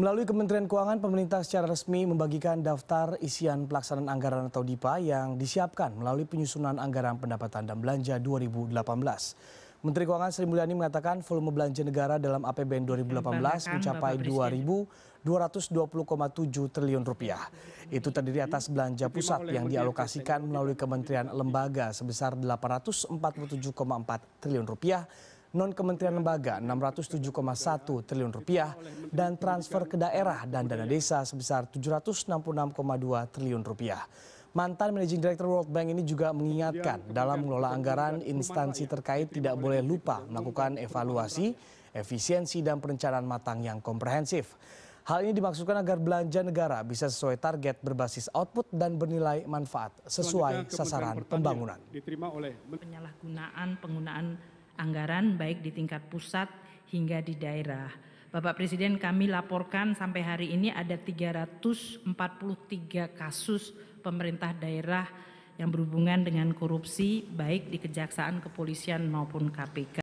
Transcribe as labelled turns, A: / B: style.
A: Melalui Kementerian Keuangan, pemerintah secara resmi membagikan daftar isian pelaksanaan anggaran atau DIPA yang disiapkan melalui penyusunan anggaran pendapatan dan belanja 2018. Menteri Keuangan Sri Mulyani mengatakan volume belanja negara dalam APBN 2018 mencapai 2.220,7 triliun rupiah. Itu terdiri atas belanja pusat yang dialokasikan melalui Kementerian Lembaga sebesar 847,4 triliun rupiah non kementerian lembaga 607,1 triliun rupiah dan transfer ke daerah dan dana desa sebesar 766,2 triliun rupiah. Mantan Managing Director World Bank ini juga mengingatkan dalam mengelola anggaran instansi terkait tidak boleh lupa melakukan evaluasi, efisiensi dan perencanaan matang yang komprehensif. Hal ini dimaksudkan agar belanja negara bisa sesuai target berbasis output dan bernilai manfaat sesuai sasaran pembangunan. Diterima oleh
B: penyalahgunaan penggunaan anggaran baik di tingkat pusat hingga di daerah. Bapak Presiden kami laporkan sampai hari ini ada 343 kasus pemerintah daerah yang berhubungan dengan korupsi baik di kejaksaan, kepolisian
C: maupun KPK.